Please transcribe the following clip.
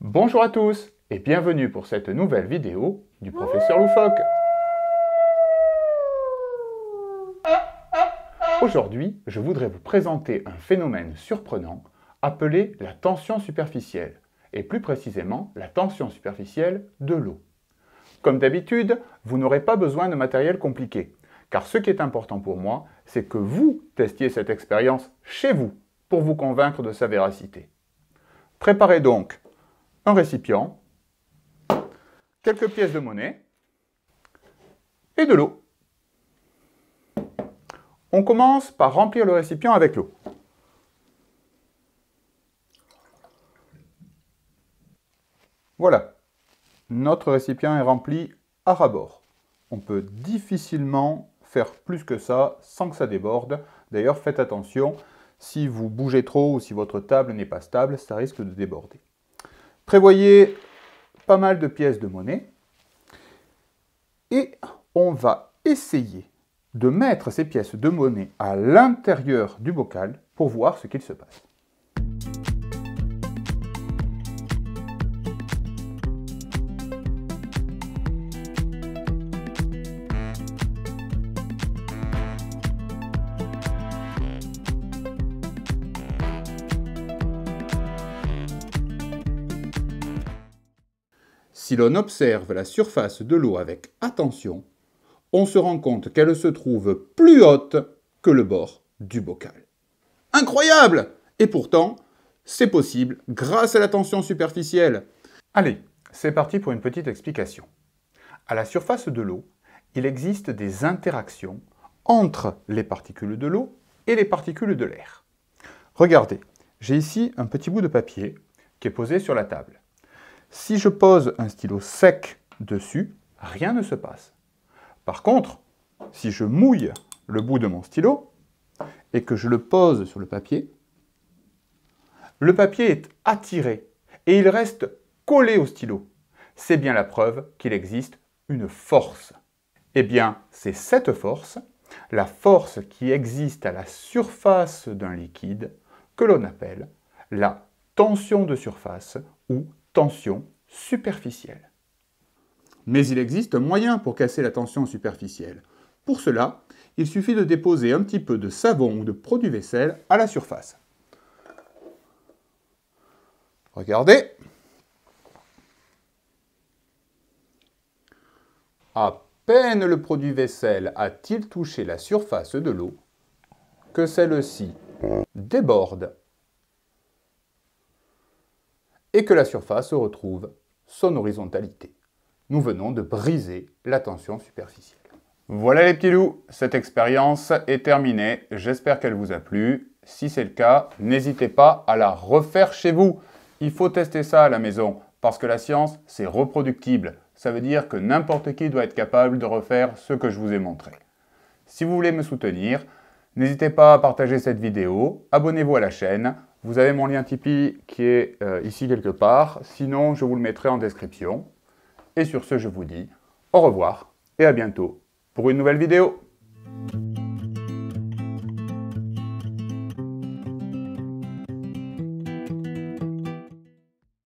Bonjour à tous et bienvenue pour cette nouvelle vidéo du professeur Loufoque. Aujourd'hui, je voudrais vous présenter un phénomène surprenant appelé la tension superficielle, et plus précisément la tension superficielle de l'eau. Comme d'habitude, vous n'aurez pas besoin de matériel compliqué, car ce qui est important pour moi, c'est que vous testiez cette expérience chez vous pour vous convaincre de sa véracité. Préparez donc un récipient, quelques pièces de monnaie et de l'eau. On commence par remplir le récipient avec l'eau. Voilà, notre récipient est rempli à bord On peut difficilement faire plus que ça sans que ça déborde. D'ailleurs, faites attention, si vous bougez trop ou si votre table n'est pas stable, ça risque de déborder. Prévoyez pas mal de pièces de monnaie. Et on va essayer de mettre ces pièces de monnaie à l'intérieur du bocal pour voir ce qu'il se passe. Si l'on observe la surface de l'eau avec attention, on se rend compte qu'elle se trouve plus haute que le bord du bocal. Incroyable Et pourtant, c'est possible grâce à la tension superficielle. Allez, c'est parti pour une petite explication. À la surface de l'eau, il existe des interactions entre les particules de l'eau et les particules de l'air. Regardez, j'ai ici un petit bout de papier qui est posé sur la table. Si je pose un stylo sec dessus, rien ne se passe. Par contre, si je mouille le bout de mon stylo et que je le pose sur le papier, le papier est attiré et il reste collé au stylo. C'est bien la preuve qu'il existe une force. Eh bien, c'est cette force, la force qui existe à la surface d'un liquide, que l'on appelle la tension de surface ou tension superficielle. Mais il existe un moyen pour casser la tension superficielle. Pour cela, il suffit de déposer un petit peu de savon ou de produit vaisselle à la surface. Regardez. À peine le produit vaisselle a-t-il touché la surface de l'eau que celle-ci déborde et que la surface retrouve son horizontalité. Nous venons de briser la tension superficielle. Voilà les petits loups, cette expérience est terminée. J'espère qu'elle vous a plu. Si c'est le cas, n'hésitez pas à la refaire chez vous. Il faut tester ça à la maison parce que la science, c'est reproductible. Ça veut dire que n'importe qui doit être capable de refaire ce que je vous ai montré. Si vous voulez me soutenir, n'hésitez pas à partager cette vidéo, abonnez-vous à la chaîne, vous avez mon lien Tipeee qui est euh, ici quelque part. Sinon, je vous le mettrai en description. Et sur ce, je vous dis au revoir et à bientôt pour une nouvelle vidéo.